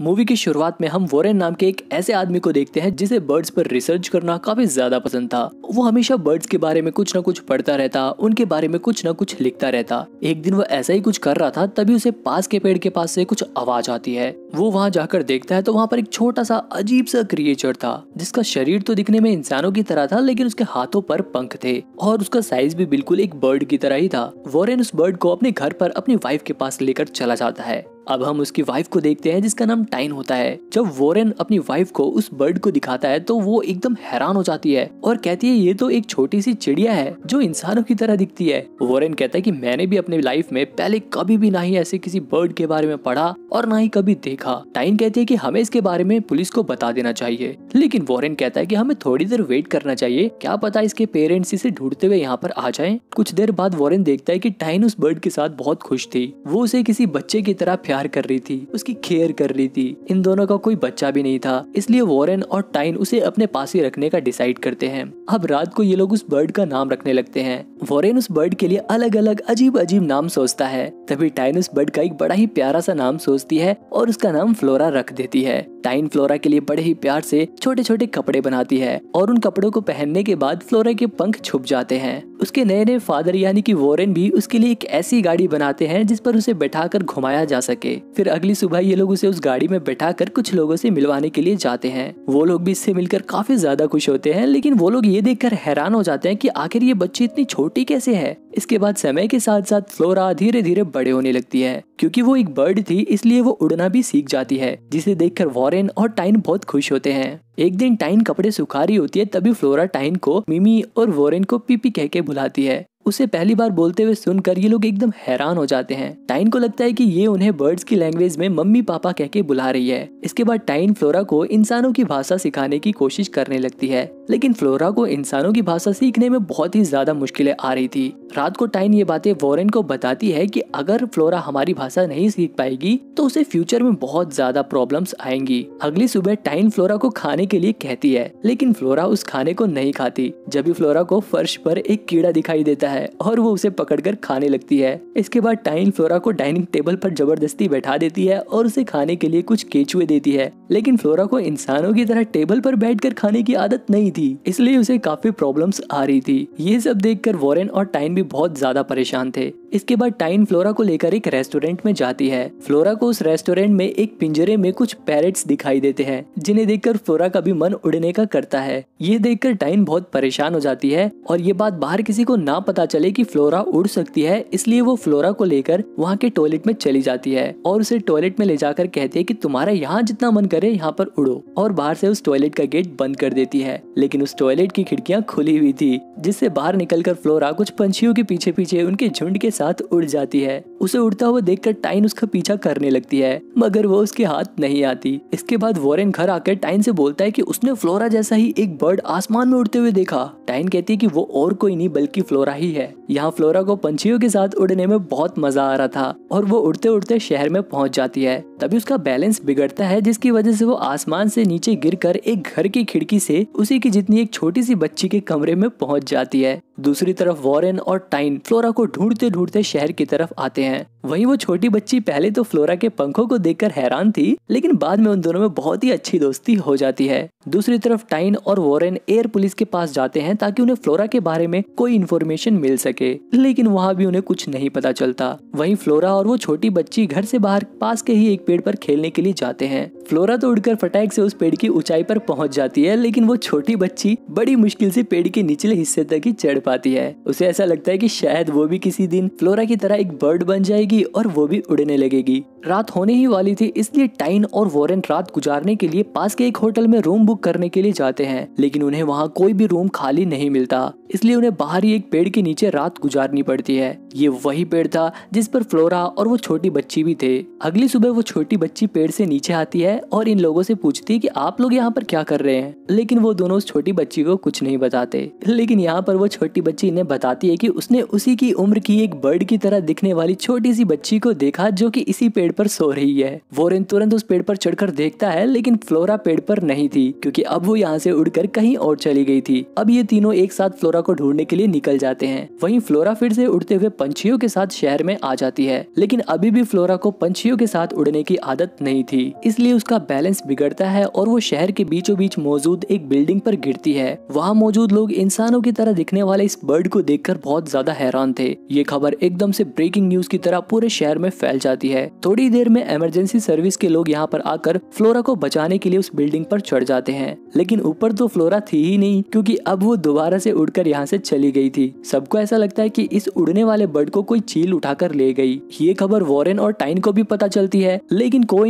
movie की शुरुआत में हम वॉरेन नाम के एक ऐसे आदमी को देखते हैं जिसे बर्ड्स पर रिसर्च करना काफी ज्यादा पसंद था वो हमेशा बर्ड्स के बारे में कुछ न कुछ पढ़ता रहता उनके बारे में कुछ न कुछ लिखता रहता एक दिन वो ऐसा ही कुछ कर रहा था तभी उसे पास के पेड़ के पास से कुछ आवाज आती है वो वहाँ जाकर देखता है तो वहाँ पर एक छोटा सा अजीब सा क्रिएचर था जिसका शरीर तो दिखने में इंसानों की तरह था लेकिन उसके हाथों पर पंख थे और उसका साइज भी बिल्कुल एक बर्ड की तरह ही था वॉरेन उस बर्ड को अपने घर पर अपनी वाइफ के पास लेकर चला जाता है अब हम उसकी वाइफ को देखते हैं जिसका नाम टाइन होता है जब वॉरेन अपनी वाइफ को उस बर्ड को दिखाता है तो वो एकदम हैरान हो जाती है और कहती है ये तो एक छोटी सी चिड़िया है जो इंसानों की तरह दिखती है वॉरेन कहता है कि मैंने भी अपनी लाइफ में पहले कभी भी ना ही ऐसे किसी बर्ड के बारे में पढ़ा और ना ही कभी देखा टाइन कहती है की हमें इसके बारे में पुलिस को बता देना चाहिए लेकिन वॉरेन कहता है की हमें थोड़ी देर वेट करना चाहिए क्या पता इसके पेरेंट्स इसे ढूंढते हुए यहाँ पर आ जाए कुछ देर बाद वॉरेन देखता है की टाइन उस बर्ड के साथ बहुत खुश थी वो उसे किसी बच्चे की तरह प्यार कर रही थी उसकी खेयर कर रही थी इन दोनों का कोई बच्चा भी नहीं था इसलिए वॉरेन और टाइन उसे अपने पास ही रखने का डिसाइड करते हैं अब रात को ये लोग उस बर्ड का नाम रखने लगते हैं वॉरेन उस बर्ड के लिए अलग अलग अजीब अजीब नाम सोचता है तभी टाइन उस बर्ड का एक बड़ा ही प्यारा सा नाम सोचती है और उसका नाम फ्लोरा रख देती है डाइन फ्लोरा के लिए बड़े ही प्यार से छोटे छोटे कपड़े बनाती है और उन कपड़ों को पहनने के बाद फ्लोरा के पंख छुप जाते हैं उसके नए नए फादर यानी कि वॉरेन भी उसके लिए एक ऐसी गाड़ी बनाते हैं जिस पर उसे कर घुमाया जा सके फिर अगली सुबह ये लोग उसे उस गाड़ी में कर कुछ लोगों से मिलवाने के लिए जाते हैं वो लोग भी इससे मिलकर काफी ज्यादा खुश होते हैं लेकिन वो लोग ये देख हैरान हो जाते हैं की आखिर ये बच्ची इतनी छोटी कैसे है इसके बाद समय के साथ साथ फ्लोरा धीरे धीरे बड़े होने लगती है क्योंकि वो एक बर्ड थी इसलिए वो उड़ना भी सीख जाती है जिसे देखकर कर फ्लोरेन और टाइन बहुत खुश होते हैं एक दिन टाइन कपड़े सुखा रही होती है तभी फ्लोरा टाइन को मिमी और वोरेन को पीपी कह के बुलाती है उसे पहली बार बोलते हुए सुनकर ये लोग एकदम हैरान हो जाते हैं टाइन को लगता है कि ये उन्हें बर्ड्स की लैंग्वेज में मम्मी पापा कह के बुला रही है इसके बाद टाइन फ्लोरा को इंसानों की भाषा सिखाने की कोशिश करने लगती है लेकिन फ्लोरा को इंसानों की भाषा सीखने में बहुत ही ज्यादा मुश्किलें आ रही थी रात को टाइन ये बातें वॉरेन को बताती है कि अगर फ्लोरा हमारी भाषा नहीं सीख पाएगी तो उसे फ्यूचर में बहुत ज्यादा प्रॉब्लम्स आएंगी अगली सुबह टाइन फ्लोरा को खाने के लिए कहती है लेकिन फ्लोरा उस खाने को नहीं खाती जब भी फ्लोरा को फर्श पर एक कीड़ा दिखाई देता है और वो उसे पकड़ खाने लगती है इसके बाद टाइन फ्लोरा को डाइनिंग टेबल पर जबरदस्ती बैठा देती है और उसे खाने के लिए कुछ केचुए देती है लेकिन फ्लोरा को इंसानों की तरह टेबल पर बैठ खाने की आदत नहीं थी इसलिए उसे काफी प्रॉब्लम्स आ रही थी ये सब देखकर वॉरेन और टाइन भी बहुत ज्यादा परेशान थे इसके बाद टाइन फ्लोरा को लेकर एक रेस्टोरेंट में जाती है फ्लोरा को उस रेस्टोरेंट में एक पिंजरे में कुछ पैरेट्स दिखाई देते हैं जिन्हें देखकर फ्लोरा का भी मन उड़ने का करता है ये देखकर टाइन बहुत परेशान हो जाती है और ये बात बाहर किसी को ना पता चले कि फ्लोरा उड़ सकती है इसलिए वो फ्लोरा को लेकर वहाँ के टॉयलेट में चली जाती है और उसे टॉयलेट में ले जाकर कहती है की तुम्हारा यहाँ जितना मन करे यहाँ पर उड़ो और बाहर से उस टॉयलेट का गेट बंद कर देती है लेकिन उस टॉयलेट की खिड़कियां खुली हुई थी जिससे बाहर निकलकर फ्लोरा कुछ पंछियों के पीछे पीछे उनके झुंड के साथ उड़ जाती है उसे उड़ता हुआ देखकर टाइन उसका पीछा करने लगती है मगर वो उसके हाथ नहीं आती इसके बाद वॉरेन घर आकर टाइन से बोलता है कि उसने फ्लोरा जैसा ही एक बर्ड आसमान में उड़ते हुए देखा टाइन कहती है कि वो और कोई नहीं बल्कि फ्लोरा ही है यहाँ फ्लोरा को पंछियों के साथ उड़ने में बहुत मजा आ रहा था और वो उड़ते उड़ते शहर में पहुँच जाती है तभी उसका बैलेंस बिगड़ता है जिसकी वजह से वो आसमान से नीचे गिरकर एक घर की खिड़की से उसी की जितनी एक छोटी सी बच्ची के कमरे में पहुंच जाती है दूसरी तरफ वॉरेन और टाइन फ्लोरा को ढूंढते ढूंढते शहर की तरफ आते हैं हैं वहीं वो छोटी बच्ची पहले तो फ्लोरा के पंखों को देखकर हैरान थी लेकिन बाद में उन दोनों में बहुत ही अच्छी दोस्ती हो जाती है दूसरी तरफ टाइन और वॉरेन एयर पुलिस के पास जाते हैं ताकि उन्हें फ्लोरा के बारे में कोई इन्फॉर्मेशन मिल सके लेकिन वहाँ भी उन्हें कुछ नहीं पता चलता वहीं फ्लोरा और वो छोटी बच्ची घर से बाहर पास के ही एक पेड़ पर खेलने के लिए जाते हैं फ्लोरा तो उड़कर फटाक से उस पेड़ की ऊंचाई पर पहुंच जाती है लेकिन वो छोटी बच्ची बड़ी मुश्किल से पेड़ के निचले हिस्से तक ही चढ़ पाती है उसे ऐसा लगता है कि शायद वो भी किसी दिन फ्लोरा की तरह एक बर्ड बन जाएगी और वो भी उड़ने लगेगी रात होने ही वाली थी इसलिए टाइन और वॉरेन रात गुजारने के लिए पास के एक होटल में रूम बुक करने के लिए जाते हैं लेकिन उन्हें वहाँ कोई भी रूम खाली नहीं मिलता इसलिए उन्हें बाहर ही एक पेड़ के नीचे रात गुजारनी पड़ती है ये वही पेड़ था जिस पर फ्लोरा और वो छोटी बच्ची भी थे अगली सुबह वो छोटी बच्ची पेड़ से नीचे आती है और इन लोगों से पूछती है कि आप लोग यहाँ पर क्या कर रहे हैं लेकिन वो दोनों उस छोटी बच्ची को कुछ नहीं बताते लेकिन यहाँ पर वो छोटी बच्ची इन्हें बताती है की उसने उसी की उम्र की एक बर्ड की तरह दिखने वाली छोटी सी बच्ची को देखा जो की इसी पेड़ पर सो रही है वोरेन तुरंत उस पेड़ पर चढ़कर देखता है लेकिन फ्लोरा पेड़ पर नहीं थी क्योंकि अब वो यहाँ से उड़कर कहीं और चली गई थी अब ये तीनों एक साथ फ्लोरा को ढूंढने के लिए निकल जाते हैं वहीं फ्लोरा फिर से उड़ते हुए पंछियों के साथ शहर में आ जाती है लेकिन अभी भी फ्लोरा को पंछियों के साथ उड़ने की आदत नहीं थी इसलिए उसका बैलेंस बिगड़ता है और वो शहर के बीचों बीच मौजूद एक बिल्डिंग पर गिरती है वहाँ मौजूद लोग इंसानों की तरह दिखने वाले इस बर्ड को देख बहुत ज्यादा हैरान थे ये खबर एकदम से ब्रेकिंग न्यूज की तरह पूरे शहर में फैल जाती है थोड़ी थोड़ी देर में इमरजेंसी सर्विस के लोग यहाँ पर आकर फ्लोरा को बचाने के लिए उस बिल्डिंग पर चढ़ जाते हैं लेकिन ऊपर तो फ्लोरा थी ही नहीं क्योंकि अब वो दोबारा से उड़कर यहाँ से चली गई थी सबको ऐसा लगता है कि इस उड़ने वाले बर्ड को कोई चील उठाकर ले गई ये खबर वॉरेन और टाइन को भी पता चलती है लेकिन को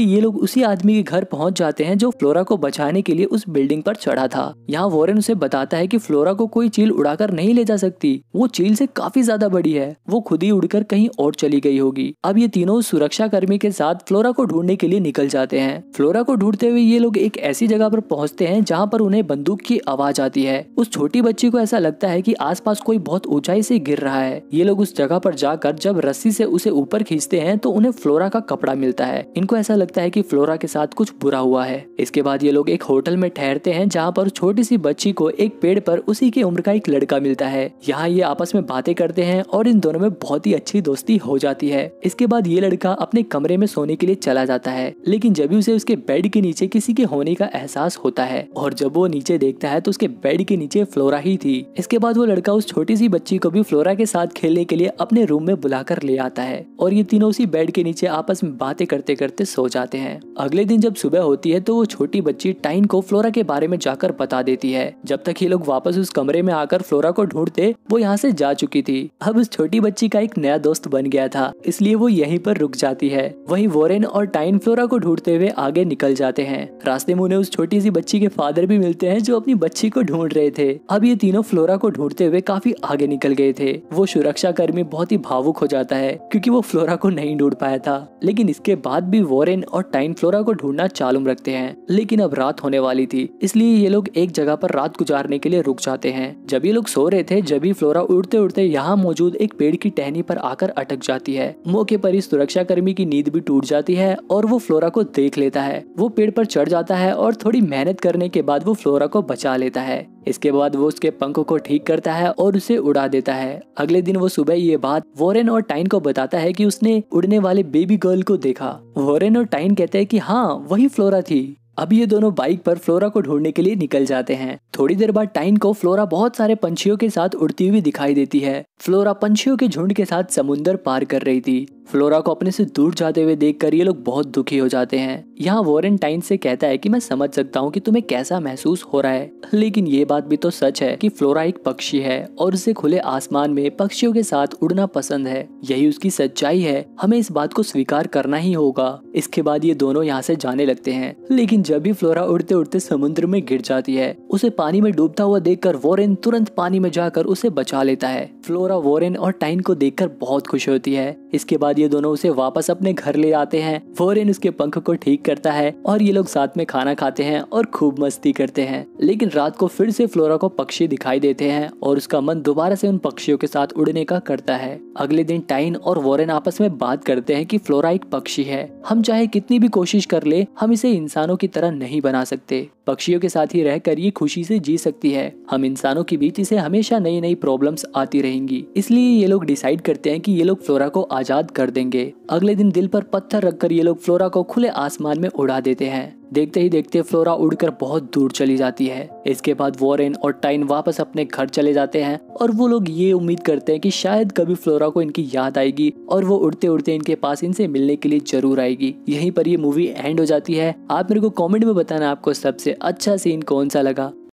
ये लोग उसी आदमी के घर पहुँच जाते हैं जो फ्लोरा को बचाने के लिए उस बिल्डिंग पर चढ़ा था यहाँ वॉरेन उसे बताता है की फ्लोरा को कोई चील उड़ाकर नहीं ले जा सकती वो चील से काफी ज्यादा बड़ी है वो खुद ही उड़कर कहीं और चली गई होगी अब ये तीनों सुरक्षाकर्मी के साथ फ्लोरा को ढूंढने के लिए निकल जाते हैं फ्लोरा को ढूंढते हुए ये लोग एक ऐसी जगह पर पहुंचते हैं जहाँ पर उन्हें बंदूक की आवाज आती है उस छोटी बच्ची को ऐसा लगता है की आसपास कोई बहुत ऊंचाई से गिर रहा है ये लोग उस जगह पर जाकर जब रस्सी से उसे ऊपर खींचते हैं तो उन्हें फ्लोरा का कपड़ा मिलता है इनको ऐसा लगता है की फ्लोरा के साथ कुछ बुरा हुआ है इसके बाद ये लोग एक होटल में ठहरते हैं जहाँ पर छोटी सी बच्ची को एक पेड़ पर उसी की उम्र का एक लड़का मिलता है यहाँ ये आपस में बातें करते हैं और इन दोनों में बहुत ही अच्छी दोस्ती हो जाती है इसके बाद ये लड़का लड़का अपने कमरे में सोने के लिए चला जाता है लेकिन जब भी उसे उसके बेड के नीचे किसी के होने का एहसास होता है और जब वो नीचे देखता है तो उसके बेड के नीचे फ्लोरा ही थी इसके बाद वो लड़का उस छोटी सी बच्ची को भी फ्लोरा के साथ खेलने के लिए अपने रूम में बुलाकर ले आता है और ये तीनों उसी बेड के नीचे आपस में बातें करते करते सो जाते हैं अगले दिन जब सुबह होती है तो वो छोटी बच्ची टाइन को फ्लोरा के बारे में जाकर बता देती है जब तक ये लोग वापस उस कमरे में आकर फ्लोरा को ढूंढते वो यहाँ से जा चुकी थी अब उस छोटी बच्ची का एक नया दोस्त बन गया था इसलिए वो यहीं पर रुक जाती है वहीं वॉरेन और टाइन फ्लोरा को ढूंढते हुए आगे निकल जाते हैं रास्ते में उन्हें उस छोटी सी बच्ची के फादर भी मिलते हैं जो अपनी बच्ची को ढूंढ रहे थे अब ये तीनों फ्लोरा को ढूंढते हुए काफी आगे निकल गए थे वो सुरक्षा कर्मी बहुत ही भावुक हो जाता है क्योंकि वो फ्लोरा को नहीं ढूंढ पाया था लेकिन इसके बाद भी वॉरेन और टाइन फ्लोरा को ढूंढना चालू रखते हैं लेकिन अब रात होने वाली थी इसलिए ये लोग एक जगह पर रात गुजारने के लिए रुक जाते हैं जब ये लोग सो रहे थे जब ही फ्लोरा उड़ते उड़ते यहाँ मौजूद एक पेड़ की टहनी पर आकर अटक जाती है मौके पर ही सुरक्षा सहकर्मी की नींद भी टूट जाती है और वो फ्लोरा को देख लेता है वो पेड़ पर चढ़ जाता है और थोड़ी मेहनत करने के बाद वो फ्लोरा को बचा लेता है इसके बाद वो उसके पंख को ठीक करता है और उसे उड़ा देता है अगले दिन वो सुबह ये बात वॉरेन और टाइन को बताता है कि उसने उड़ने वाले बेबी गर्ल को देखा वॉरेन और टाइन कहते हैं कि हाँ वही फ्लोरा थी अब ये दोनों बाइक पर फ्लोरा को ढूंढने के लिए निकल जाते हैं थोड़ी देर बाद टाइन को फ्लोरा बहुत सारे पंछियों के साथ उड़ती हुई दिखाई देती है फ्लोरा पंछियों के झुंड के साथ समुन्दर पार कर रही थी फ्लोरा को अपने से दूर जाते हुए देखकर ये लोग बहुत दुखी हो जाते हैं यहाँ वॉरेंटाइन से कहता है कि मैं समझ सकता हूँ कि तुम्हें कैसा महसूस हो रहा है लेकिन ये बात भी तो सच है कि फ्लोरा एक पक्षी है और उसे खुले आसमान में पक्षियों के साथ उड़ना पसंद है यही उसकी सच्चाई है हमें इस बात को स्वीकार करना ही होगा इसके बाद ये दोनों यहाँ से जाने लगते हैं लेकिन जब भी फ्लोरा उड़ते उड़ते समुद्र में गिर जाती है उसे पानी में डूबता हुआ देखकर वॉरेन तुरंत पानी में जाकर उसे बचा लेता है फ्लोरा वॉरेन और टाइन को देख बहुत खुश होती है इसके बाद बाद ये दोनों उसे वापस अपने घर ले आते हैं फोरेन उसके पंख को ठीक करता है और ये लोग साथ में खाना खाते हैं और खूब मस्ती करते हैं लेकिन रात को फिर से फ्लोरा को पक्षी दिखाई देते हैं और उसका मन दोबारा से उन पक्षियों के साथ उड़ने का करता है अगले दिन टाइन और वॉरेन आपस में बात करते हैं कि फ्लोरा एक पक्षी है हम चाहे कितनी भी कोशिश कर ले हम इसे इंसानों की तरह नहीं बना सकते पक्षियों के साथ ही रहकर ये खुशी से जी सकती है हम इंसानों के बीच इसे हमेशा नई नई प्रॉब्लम्स आती रहेंगी इसलिए ये लोग डिसाइड करते हैं कि ये लोग फ्लोरा को आजाद कर कर देंगे अगले दिन दिल पर पत्थर रखकर ये लोग फ्लोरा को खुले आसमान में उड़ा देते हैं देखते ही देखते फ्लोरा उड़कर बहुत दूर चली जाती है इसके बाद वॉरेन और टाइन वापस अपने घर चले जाते हैं और वो लोग ये उम्मीद करते हैं कि शायद कभी फ्लोरा को इनकी याद आएगी और वो उड़ते उड़ते इनके पास इनसे मिलने के लिए जरूर आएगी यहीं पर ये मूवी एंड हो जाती है आप मेरे को कॉमेंट में बताना आपको सबसे अच्छा सीन कौन सा लगा